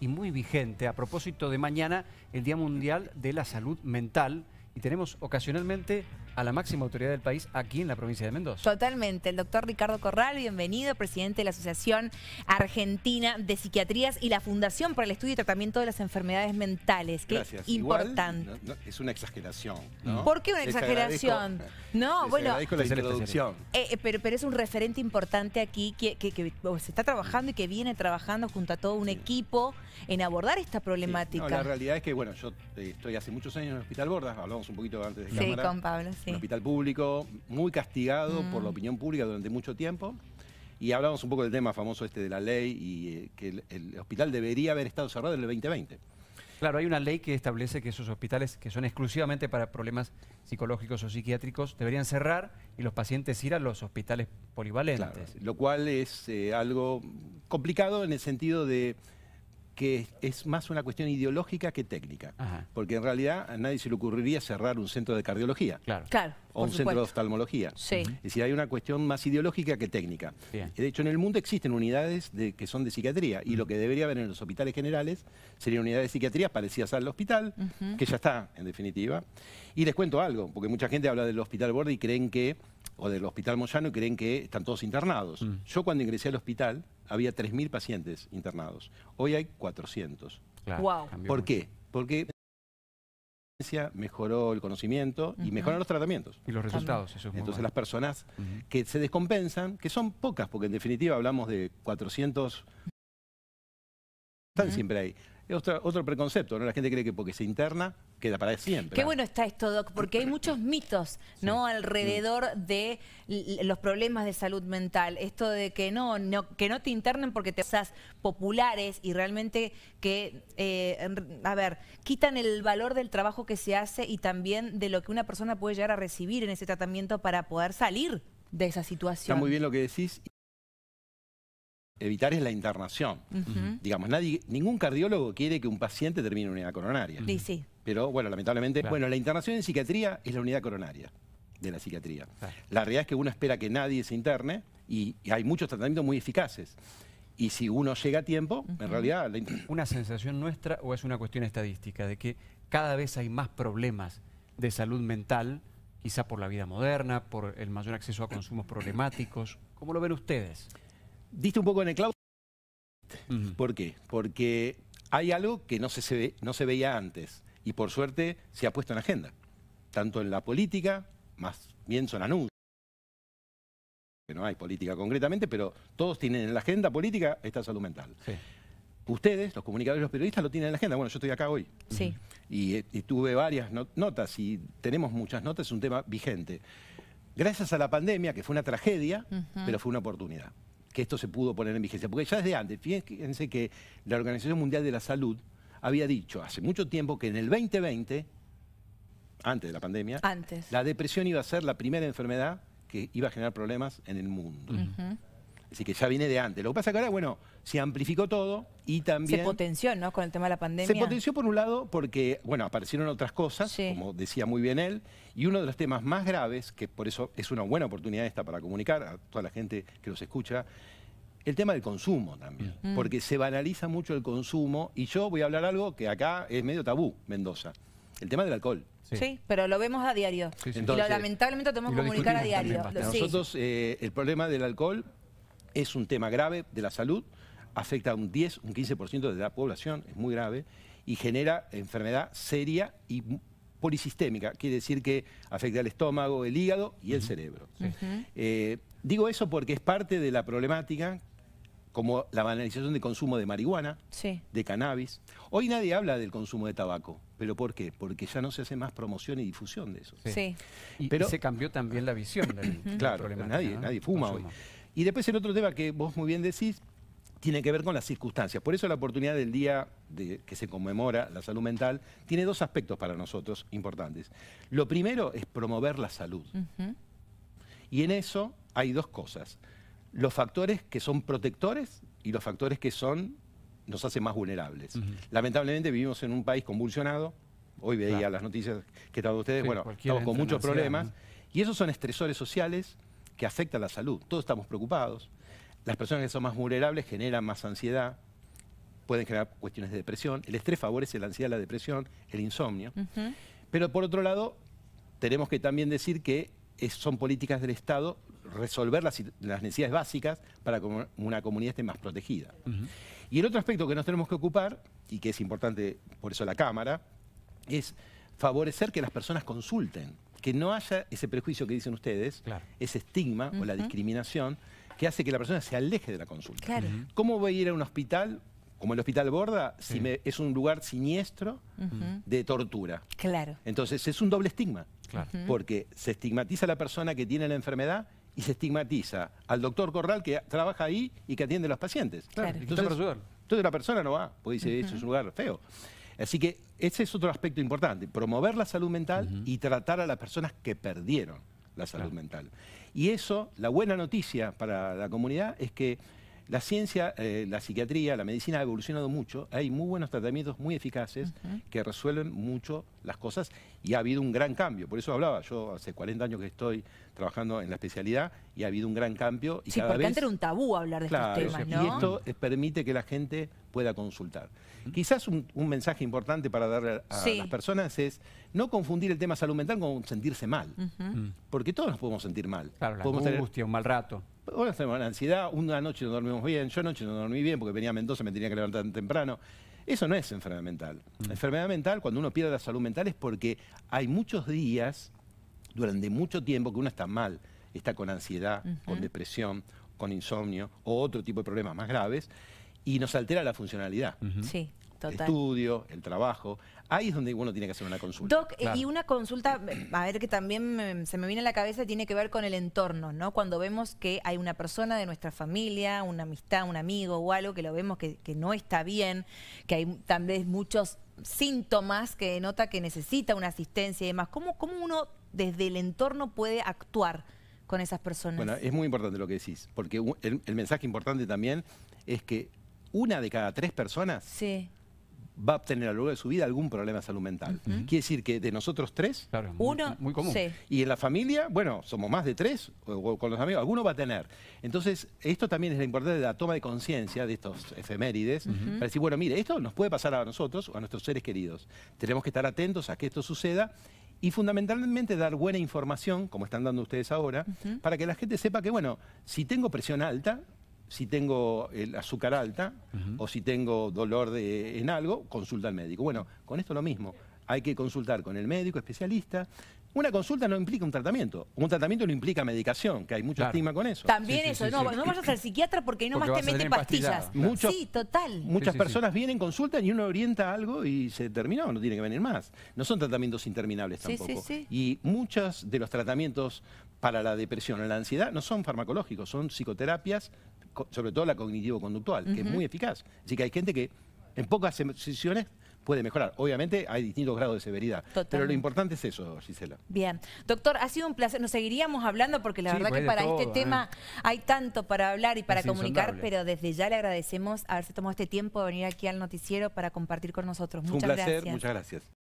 y muy vigente a propósito de mañana, el Día Mundial de la Salud Mental. Y tenemos ocasionalmente a la máxima autoridad del país aquí en la provincia de Mendoza. Totalmente. El doctor Ricardo Corral, bienvenido, presidente de la Asociación Argentina de Psiquiatrías y la Fundación para el Estudio y Tratamiento de las Enfermedades Mentales. que Gracias. importante. es una exageración. ¿no? ¿Por qué una exageración? No, bueno. la introducción. Eh, eh, pero, es un referente importante aquí que, se está trabajando y que viene trabajando junto a todo un equipo en abordar esta problemática. la realidad es que, bueno, yo eh, estoy hace muchos años en el Hospital Bordas, hablamos un poquito antes de cámara. Sí, con Pablo, sí un hospital público, muy castigado por la mm. opinión pública durante mucho tiempo. Y hablamos un poco del tema famoso este de la ley y eh, que el, hospital debería haber estado cerrado en el 2020. Claro, hay una ley que establece que esos hospitales que son exclusivamente para problemas psicológicos o psiquiátricos deberían cerrar y los pacientes ir a los hospitales polivalentes. lo cual es eh, algo complicado en el sentido de que es más una cuestión ideológica que técnica. Porque en realidad a nadie se le ocurriría cerrar un centro de cardiología. Claro. o un centro de oftalmología. Sí. Es decir, hay una cuestión más ideológica que técnica. De hecho, en el mundo existen unidades de, que son de psiquiatría y lo que debería haber en los hospitales generales serían unidades de psiquiatría parecidas al hospital, que ya está, en definitiva. Y les cuento algo, porque mucha gente habla del hospital Borde y creen que, o del hospital Moyano y creen que están todos internados. Mm. Yo cuando ingresé al hospital, había 3.000 pacientes internados. Hoy hay 400. ¿Por qué? Porque mejoró el conocimiento y mejoraron los tratamientos. Y los resultados, eso es Entonces las personas que se descompensan, que son pocas, porque en definitiva hablamos de 400, están siempre ahí. Es otro, otro preconcepto, ¿no? La gente cree que porque se interna queda para siempre. Qué bueno está esto, Doc, porque hay muchos mitos ¿no? Mm. alrededor de los problemas de salud mental. Esto de que no, que no te internen porque te usas populares y realmente que, eh, a ver, quitan el valor del trabajo que se hace y también de lo que una persona puede llegar a recibir en ese tratamiento para poder salir de esa situación. Está muy bien lo que decís evitar es la internación. Digamos, nadie, ningún cardiólogo quiere que un paciente termine en unidad coronaria. Sí, sí. Pero bueno, lamentablemente, bueno, la internación en psiquiatría es la unidad coronaria de la psiquiatría. La realidad es que uno espera que nadie se interne y, hay muchos tratamientos muy eficaces. Y si uno llega a tiempo, en realidad... ¿Una sensación nuestra o es una cuestión estadística de que cada vez hay más problemas de salud mental, quizá por la vida moderna, por el mayor acceso a consumos problemáticos? ¿Cómo lo ven ustedes? diste un poco en el clavo. ¿Por qué? Porque hay algo que no se, ve, no se veía antes y por suerte se ha puesto en agenda, tanto en la política, más bien son anuncios, que no hay política concretamente, pero todos tienen en la agenda política esta salud mental. Ustedes, los comunicadores y los periodistas, lo tienen en la agenda. Bueno, yo estoy acá hoy. Sí. Eh, y, tuve varias notas y tenemos muchas notas, es un tema vigente. Gracias a la pandemia, que fue una tragedia, pero fue una oportunidad que esto se pudo poner en vigencia. Porque ya desde antes, fíjense que la Organización Mundial de la Salud había dicho hace mucho tiempo que en el 2020, antes de la pandemia, la depresión iba a ser la primera enfermedad que iba a generar problemas en el mundo. Así que ya viene de antes. Lo que pasa es que ahora, bueno, se amplificó todo y también... Se potenció, ¿no? Con el tema de la pandemia. Se potenció por un lado porque, bueno, aparecieron otras cosas, como decía muy bien él, y uno de los temas más graves, que por eso es una buena oportunidad esta para comunicar a toda la gente que los escucha, el tema del consumo también, mm. porque se banaliza mucho el consumo y yo voy a hablar algo que acá es medio tabú, Mendoza, el tema del alcohol. Sí. pero lo vemos a diario. y lo, lamentablemente tenemos que comunicar a diario. Nosotros eh, el problema del alcohol es un tema grave de la salud, afecta a un 10, un 15% de la población, es muy grave, y genera enfermedad seria y polisistémica, quiere decir que afecta al estómago, el hígado y el cerebro. Eh, digo eso porque es parte de la problemática como la banalización del consumo de marihuana, de cannabis. Hoy nadie habla del consumo de tabaco. ¿Pero por qué? Porque ya no se hace más promoción y difusión de eso. Sí. Pero, se cambió también la visión del, claro, nadie, nadie fuma hoy. Y después el otro tema que vos muy bien decís, tiene que ver con las circunstancias. Por eso la oportunidad del día que se conmemora la salud mental tiene dos aspectos para nosotros importantes. Lo primero es promover la salud. Y en eso hay dos cosas. Los factores que son protectores y los factores que son nos hacen más vulnerables. Lamentablemente vivimos en un país convulsionado. Hoy veía las noticias que estaban ustedes. bueno, estamos con muchos problemas. Y esos son estresores sociales que afecta a la salud. Todos estamos preocupados. Las personas que son más vulnerables generan más ansiedad, pueden generar cuestiones de depresión. El estrés favorece la ansiedad, la depresión, el insomnio. Pero por otro lado, tenemos que también decir que eh, son políticas del Estado resolver las, necesidades básicas para que una comunidad esté más protegida. Y el otro aspecto que nos tenemos que ocupar, y que es importante por eso la Cámara, es favorecer que las personas consulten que no haya ese prejuicio que dicen ustedes, ese estigma o la discriminación que hace que la persona se aleje de la consulta. ¿Cómo voy a ir a un hospital, como el Hospital Borda, si es un lugar siniestro de tortura? Claro. Entonces es un doble estigma, porque se estigmatiza a la persona que tiene la enfermedad y se estigmatiza al doctor Corral que trabaja ahí y que atiende a los pacientes. Entonces, la persona no va, porque dice, eso es un lugar feo. Así que ese es otro aspecto importante, promover la salud mental y tratar a las personas que perdieron la salud mental. Y eso, la buena noticia para la comunidad es que la ciencia, eh, la psiquiatría, la medicina ha evolucionado mucho, hay muy buenos tratamientos muy eficaces que resuelven mucho las cosas y ha habido un gran cambio, por eso hablaba, yo hace 40 años que estoy trabajando en la especialidad y ha habido un gran cambio. Y sí, porque antes era un tabú hablar de estos temas, ¿no? Y esto permite que la gente pueda consultar. Quizás un, mensaje importante para darle a, las personas es no confundir el tema salud mental con sentirse mal, mm. porque todos nos podemos sentir mal. Claro, podemos tener... un mal rato. Podemos ansiedad, una noche no dormimos bien, yo anoche no dormí bien porque venía a Mendoza, me tenía que levantar temprano. Eso no es enfermedad mental. Mm. Enfermedad mental, cuando uno pierde la salud mental, es porque hay muchos días, durante mucho tiempo, que uno está mal. Está con ansiedad, con depresión, con insomnio o otro tipo de problemas más graves y nos altera la funcionalidad. Sí. Total. estudio, el trabajo. Ahí es donde uno tiene que hacer una consulta. Eh, y una consulta, eh, a ver, que también eh, se me viene a la cabeza, tiene que ver con el entorno, ¿no? Cuando vemos que hay una persona de nuestra familia, una amistad, un amigo o algo que lo vemos que, no está bien, que hay tal vez muchos síntomas que denota que necesita una asistencia y demás. ¿Cómo, cómo uno desde el entorno puede actuar? con esas personas. Bueno, es muy importante lo que decís, porque el mensaje importante también es que una de cada tres personas va a tener a lo largo de su vida algún problema salud mental. Quiere decir que de nosotros tres, uno, Y en la familia, bueno, somos más de tres, o, con los amigos, alguno va a tener. Entonces, esto también es la importancia de la toma de conciencia de estos efemérides, para decir, bueno, mire, esto nos puede pasar a nosotros o a nuestros seres queridos. Tenemos que estar atentos a que esto suceda y fundamentalmente dar buena información, como están dando ustedes ahora, para que la gente sepa que, bueno, si tengo presión alta, si tengo el azúcar alta o si tengo dolor de, en algo, consulta al médico. Bueno, con esto lo mismo. Hay que consultar con el médico especialista. Una consulta no implica un tratamiento. Un tratamiento no implica medicación, que hay mucho estigma con eso. También eso. no, vas a ser psiquiatra porque no nomás te meten pastillas. sí, total. Muchas personas vienen, consultan y uno orienta algo y se terminó. No tiene que venir más. No son tratamientos interminables tampoco. Y muchos de los tratamientos para la depresión o la ansiedad no son farmacológicos, son psicoterapias sobre todo la cognitivo-conductual, que es muy eficaz. Así que hay gente que en pocas sesiones puede mejorar. Obviamente hay distintos grados de severidad, pero lo importante es eso, Gisela. Bien. Doctor, ha sido un placer. Nos seguiríamos hablando porque la verdad que para este ¿eh? tema hay tanto para hablar y para comunicar, pero desde ya le agradecemos haberse tomado este tiempo de venir aquí al noticiero para compartir con nosotros. Muchas un placer, Muchas gracias.